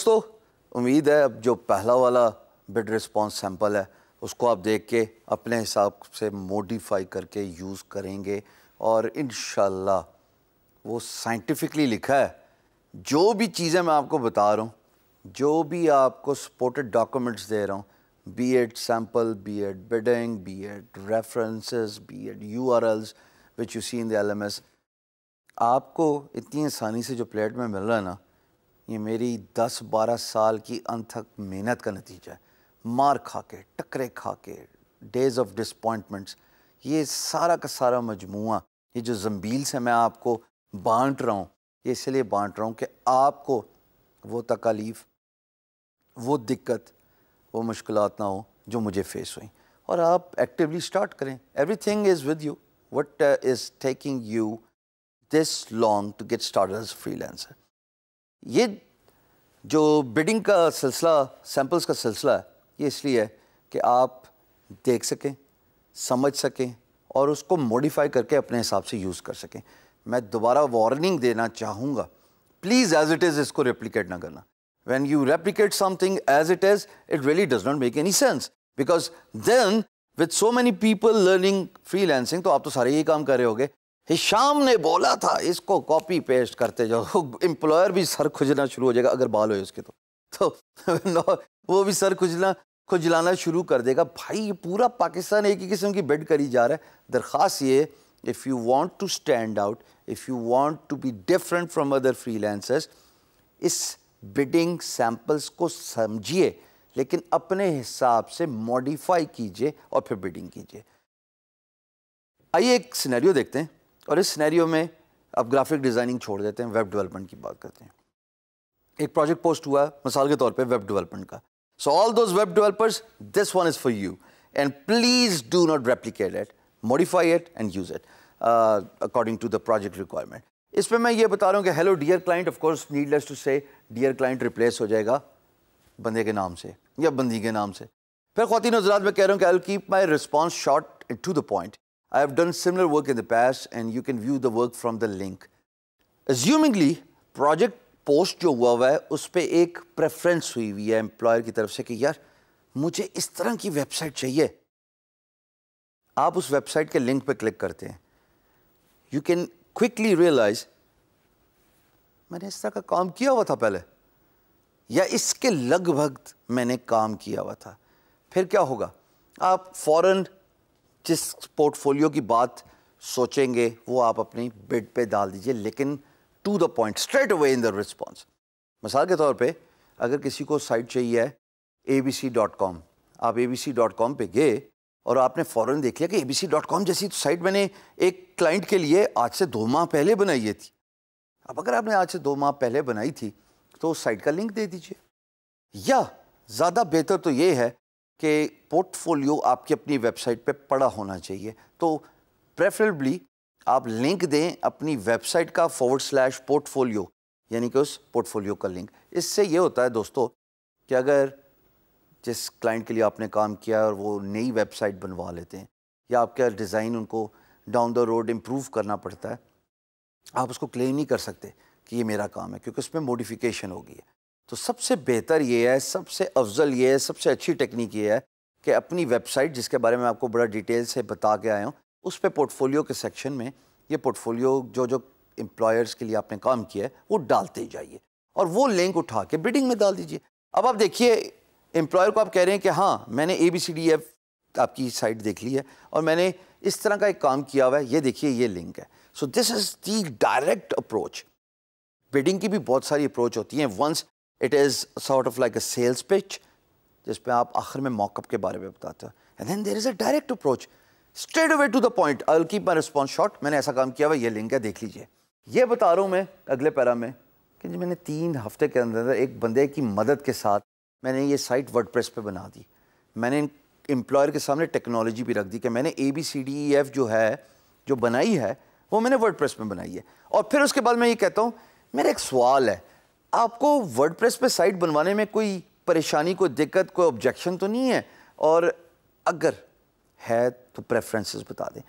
दोस्तों उम्मीद है अब जो पहला वाला बिड रिस्पॉन्स सैम्पल है उसको आप देख के अपने हिसाब से मोडिफाई करके यूज़ करेंगे और इन वो साइंटिफिकली लिखा है जो भी चीज़ें मैं आपको बता रहा हूँ जो भी आपको सपोर्टेड डॉक्यूमेंट्स दे रहा हूँ bid sample bid bidding bid references bid U R Ls which you see in the L M S आपको इतनी आसानी से जो प्लेट में मिल रहा है ना ये मेरी दस बारह साल की अनथक मेहनत का नतीजा है मार खा के टकरे खा के डेज ऑफ डिसपॉइंटमेंट्स ये सारा का सारा मजमू ये जो जम्बील से मैं आपको बांट रहा हूँ ये इसलिए बांट रहा हूँ कि आपको वो तकालीफ वो दिक्कत वो मुश्किल ना हो जो मुझे फेस हुई और आप एक्टिवली स्टार्ट करें everything is with you what is taking you this long to get start as lancer ये जो बिडिंग का सिलसिला सैम्पल्स का सिलसिला है ये इसलिए है कि आप देख सकें समझ सकें और उसको मॉडिफाई करके अपने हिसाब से यूज़ कर सकें मैं दोबारा वार्निंग देना चाहूँगा प्लीज़ एज इट इज़ इसको रेप्लीकेट ना करना when you replicate something as it is, it really does not make sense because then then, so many people learning freelancing तो आप तो सारे यही काम कर रहे होगे हिशाम ने बोला था इसको कॉपी पेस्ट करते जाओ एम्प्लॉयर भी सर खुजना शुरू हो जाएगा अगर बाल हो उसके तो तो वो भी सर खुजला खुजलाना शुरू कर देगा भाई ये पूरा पाकिस्तान एक ही किस्म की बेड करी जा रहा है दरख्वास ये if you want to stand out if you want to be different from other freelancers इस बिडिंग सैंपल्स को समझिए लेकिन अपने हिसाब से मॉडिफाई कीजिए और फिर बिडिंग कीजिए आइए एक सिनेरियो देखते हैं और इस सिनेरियो में अब ग्राफिक डिज़ाइनिंग छोड़ देते हैं वेब डेवलपमेंट की बात करते हैं एक प्रोजेक्ट पोस्ट हुआ मिसाल के तौर पे वेब डेवलपमेंट का so all those web developers this one is for you and please do not replicate it modify it and use it according to the project requirement इसमें मैं ये बता रहा हूँ कि hello dear client of course needless to say dear client replace हो जाएगा बंदे के नाम से या बंदी के नाम से फिर खातिन हजरात में कह रहा हूँ कि I keep my response short to the point I have done similar work in the past and you can view the work from the link. Assumingly, project post जो हुआ हुआ है उस पर एक प्रेफरेंस हुई हुई है एम्प्लॉयर की तरफ से कि यार मुझे इस तरह की वेबसाइट चाहिए आप उस वेबसाइट के लिंक पर क्लिक करते हैं यू कैन क्विकली रियलाइज मैंने इस तरह का काम किया हुआ था पहले या इसके लगभग मैंने काम किया हुआ था फिर क्या होगा आप फॉरन जिस पोर्टफोलियो की बात सोचेंगे वो आप अपनी बिड पे डाल दीजिए लेकिन to the point straight away in the response मिसाल के तौर पे अगर किसी को साइट चाहिए है A B C dot com आप A B C dot com पर गए और आपने फ़ौरन देख लिया कि A B C dot com जैसी साइट मैंने एक क्लाइंट के लिए आज से दो माह पहले बनाई थी अब अगर आपने आज से दो माह पहले बनाई थी तो उस साइट का लिंक दे दीजिए या ज़्यादा बेहतर तो ये है कि पोर्टफोलियो आपकी अपनी वेबसाइट पे पड़ा होना चाहिए तो प्रेफरेबली आप लिंक दें अपनी वेबसाइट का फॉरवर्ड स्लैश पोर्टफोलियो यानी कि उस पोर्टफोलियो का लिंक इससे ये होता है दोस्तों कि अगर जिस क्लाइंट के लिए आपने काम किया और वो नई वेबसाइट बनवा लेते हैं या आपका डिज़ाइन उनको डाउन द रोड इम्प्रूव करना पड़ता है आप उसको क्लेम नहीं कर सकते कि ये मेरा काम है क्योंकि उसमें मोडिफिकेशन हो गई है तो सबसे बेहतर ये है सबसे अफजल ये है सबसे अच्छी टेक्निक ये है कि अपनी वेबसाइट जिसके बारे में आपको बड़ा डिटेल से बता के आया हूँ उस पर पोर्टफोलियो के सेक्शन में ये पोर्टफोलियो जो जो एम्प्लॉयर्स के लिए आपने काम किया है वो डालते जाइए और वो लिंक उठा के बिडिंग में डाल दीजिए अब आप देखिए एम्प्लॉयर को आप कह रहे हैं कि हाँ मैंने A B C D F आपकी साइट देख ली है और मैंने इस तरह का एक काम किया हुआ है ये देखिए ये लिंक है so this is the direct approach bidding की भी बहुत सारी अप्रोच होती हैं once it is sort of like a sales pitch जिस आप आखिर में मॉकअप के बारे में बताते हो and then there is a direct approach straight away to the point I keep my response short मैंने ऐसा काम किया हुआ ये लिंक है देख लीजिए ये बता रहा हूँ मैं अगले पैरा में कि जी मैंने तीन हफ्ते के अंदर अंदर एक बंदे की मदद के साथ मैंने ये साइट वर्ड प्रेस पर बना दी मैंने एम्प्लॉयर के सामने टेक्नोलॉजी भी रख दी कि मैंने A B C D E F जो है जो बनाई है वो मैंने वर्ड प्रेस में बनाई है और फिर उसके बाद मैं ये कहता हूँ मेरा एक सवाल है आपको वर्डप्रेस पे साइट बनवाने में कोई परेशानी कोई दिक्कत कोई ऑब्जेक्शन तो नहीं है और अगर है तो प्रेफरेंसेस बता दें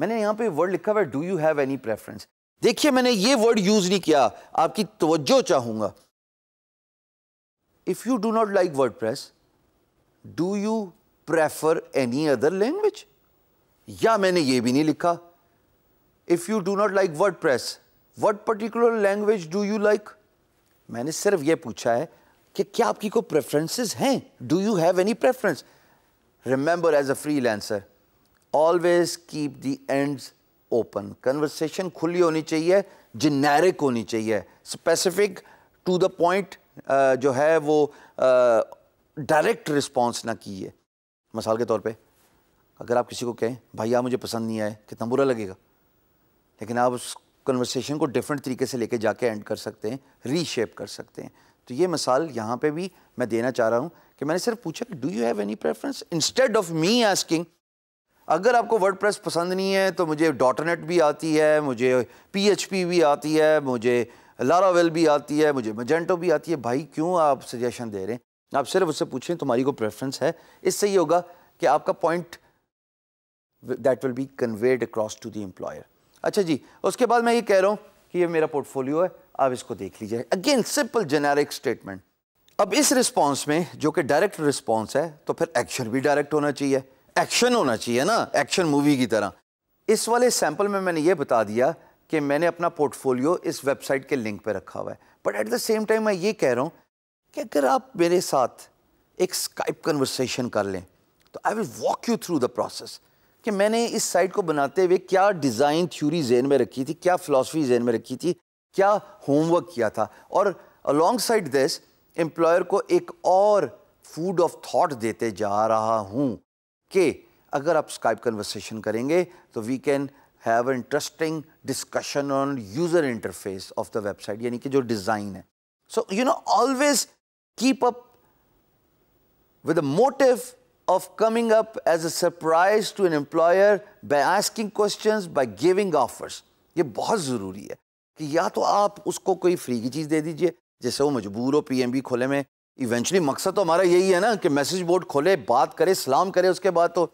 मैंने यहाँ पे वर्ड लिखा हुआ है do you have any preference देखिए मैंने ये वर्ड यूज़ नहीं किया आपकी तवज्जो चाहूंगा if you do not like WordPress do you prefer any other language या मैंने ये भी नहीं लिखा if you do not like WordPress what particular language do you like मैंने सिर्फ ये पूछा है कि क्या आपकी कोई प्रेफरेंसेस हैं do you have any preference remember as a freelancer always keep the ends open conversation खुली होनी चाहिए जिनेरिक होनी चाहिए स्पेसिफिक टू द पॉइंट जो है वो डायरेक्ट uh, रिस्पॉन्स ना कीजिए मिसाल के तौर पे अगर आप किसी को कहें भाई आप मुझे पसंद नहीं आए कितना बुरा लगेगा लेकिन आप उस कन्वर्सेशन को डिफरेंट तरीके से लेके जाके एंड कर सकते हैं रीशेप कर सकते हैं तो ये मिसाल यहाँ पे भी मैं देना चाह रहा हूँ कि मैंने सिर्फ पूछा कि do you have any preference instead of me asking अगर आपको वर्ड पसंद नहीं है तो मुझे डॉटरनेट भी आती है मुझे पी भी आती है मुझे लारावेल भी आती है मुझे मजेंटो भी आती है भाई क्यों आप सजेशन दे रहे हैं आप सिर्फ उससे पूछें तुम्हारी को प्रेफरेंस है इससे ये होगा कि आपका point that will be conveyed across to the employer अच्छा जी उसके बाद मैं ये कह रहा हूँ कि ये मेरा पोर्टफोलियो है आप इसको देख लीजिए अगेन सिंपल जेनेरिक स्टेटमेंट अब इस रिस्पॉन्स में जो कि डायरेक्ट रिस्पॉन्स है तो फिर एक्शन भी डायरेक्ट होना चाहिए एक्शन होना चाहिए ना एक्शन मूवी की तरह इस वाले सैंपल में मैंने ये बता दिया कि मैंने अपना पोर्टफोलियो इस वेबसाइट के लिंक पर रखा हुआ है but at the same time मैं ये कह रहा हूँ कि अगर आप मेरे साथ एक स्काइप कन्वर्सेशन कर लें तो I will walk you through the process कि मैंने इस साइट को बनाते हुए क्या डिज़ाइन थ्योरी जेन में रखी थी क्या फ़िलासफ़ी जेन में रखी थी क्या होमवर्क किया था और अलॉन्ग साइड दिस एम्प्लॉयर को एक और फूड ऑफ थॉट देते जा रहा हूँ कि अगर आप स्काइप कन्वर्सेशन करेंगे तो we can have interesting discussion on user interface of the website यानी कि जो डिज़ाइन है so you know always keep up with motive of coming up as a surprise to an employer by asking questions, by giving offers. ये बहुत ज़रूरी है कि या तो आप उसको कोई फ्री की चीज़ दे दीजिए जैसे वो मजबूर हो पी एम बी खोले में इवेंचुअली मकसद तो हमारा यही है ना कि मैसेज बोर्ड खोले बात करे सलाम करे उसके बाद तो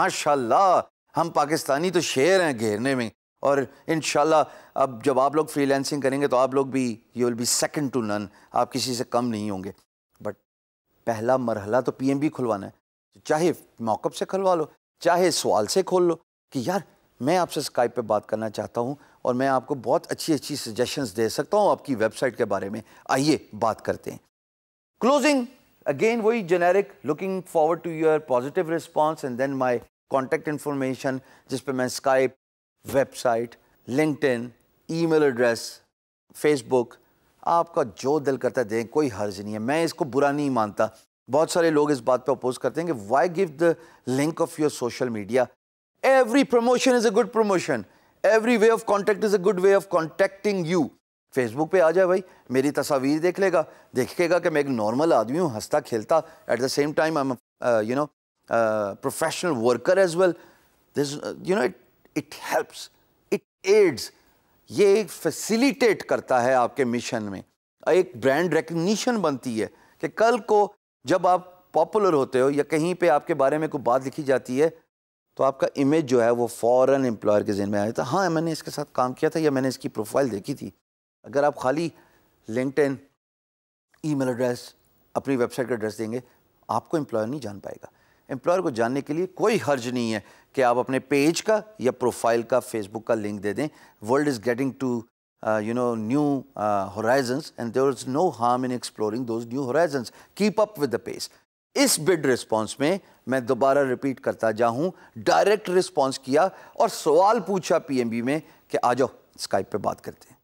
माशाल्लाह हम पाकिस्तानी तो शेर हैं घेरने में और इन अब जब आप लोग फ्रीलैंसिंग करेंगे तो आप लोग भी you will be second to none आप किसी से कम नहीं होंगे बट पहला मरहला तो पीएमबी खुलवाना है तो चाहे मौकअप से खुलवा लो चाहे सवाल से खोल लो कि यार मैं आपसे स्काइप पे बात करना चाहता हूँ और मैं आपको बहुत अच्छी अच्छी सजेशंस दे सकता हूँ आपकी वेबसाइट के बारे में आइए बात करते हैं क्लोजिंग अगेन वही generic looking forward to your positive response and then my contact information जिस पर मैं Skype website email address Facebook आपका जो दिल करता है दें कोई हर्ज नहीं है मैं इसको बुरा नहीं मानता बहुत सारे लोग इस बात पर अपोज करते हैं कि why give the link of your social media every promotion is a good promotion every way of contact is a good way of contacting you Facebook पे आ जाए भाई मेरी तस्वीर देख लेगा देखेगा कि मैं एक नॉर्मल आदमी हूँ हंसता खेलता at the same time I am you know professional worker as well this you know it it helps it aids ये फैसिलिटेट करता है आपके मिशन में एक ब्रांड रिकग्निशन बनती है कि कल को जब आप पॉपुलर होते हो या कहीं पे आपके बारे में कोई बात लिखी जाती है तो आपका इमेज जो है वो फ़ॉरन एम्प्लॉयर के जहन में आ जाता है हाँ मैंने इसके साथ काम किया था या मैंने इसकी प्रोफाइल देखी थी अगर आप खाली ई ईमेल एड्रेस अपनी वेबसाइट का एड्रेस देंगे आपको एम्प्लॉयर नहीं जान पाएगा एम्प्लॉयर को जानने के लिए कोई हर्ज नहीं है कि आप अपने पेज का या प्रोफाइल का फेसबुक का लिंक दे दें world is getting to uh, you know, new uh, horizons, and there is no harm in exploring those new horizons. Keep up with the pace. इस बिड रिस्पॉन्स में मैं दोबारा रिपीट करता जाऊं डायरेक्ट रिस्पॉन्स किया और सवाल पूछा पीएमबी में कि आ जाओ स्काइप पे बात करते हैं